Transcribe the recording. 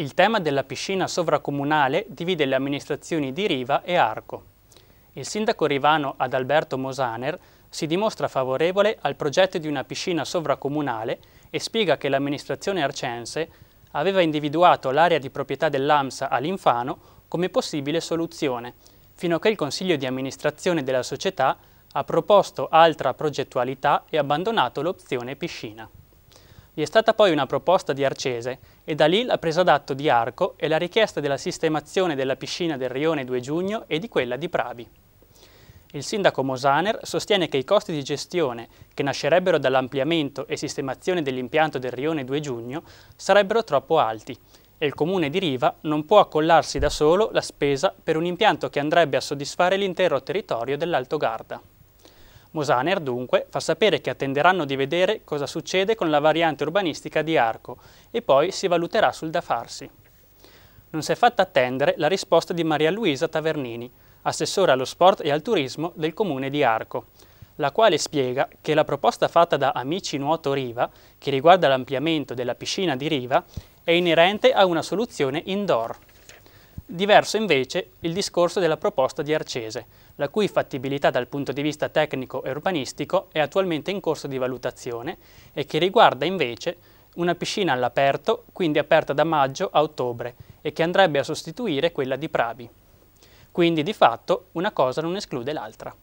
Il tema della piscina sovracomunale divide le amministrazioni di Riva e Arco. Il sindaco rivano Adalberto Mosaner si dimostra favorevole al progetto di una piscina sovracomunale e spiega che l'amministrazione arcense aveva individuato l'area di proprietà dell'AMSA a Linfano come possibile soluzione, fino a che il consiglio di amministrazione della società ha proposto altra progettualità e abbandonato l'opzione piscina. Vi è stata poi una proposta di Arcese e da lì la presa d'atto di Arco e la richiesta della sistemazione della piscina del Rione 2 giugno e di quella di Pravi. Il sindaco Mosaner sostiene che i costi di gestione che nascerebbero dall'ampliamento e sistemazione dell'impianto del Rione 2 giugno sarebbero troppo alti e il comune di Riva non può accollarsi da solo la spesa per un impianto che andrebbe a soddisfare l'intero territorio dell'Alto Garda. Mosaner, dunque, fa sapere che attenderanno di vedere cosa succede con la variante urbanistica di Arco e poi si valuterà sul da farsi. Non si è fatta attendere la risposta di Maria Luisa Tavernini, assessore allo sport e al turismo del comune di Arco, la quale spiega che la proposta fatta da Amici Nuoto Riva, che riguarda l'ampliamento della piscina di Riva, è inerente a una soluzione indoor. Diverso invece il discorso della proposta di Arcese, la cui fattibilità dal punto di vista tecnico e urbanistico è attualmente in corso di valutazione e che riguarda invece una piscina all'aperto, quindi aperta da maggio a ottobre, e che andrebbe a sostituire quella di Prabi. Quindi di fatto una cosa non esclude l'altra.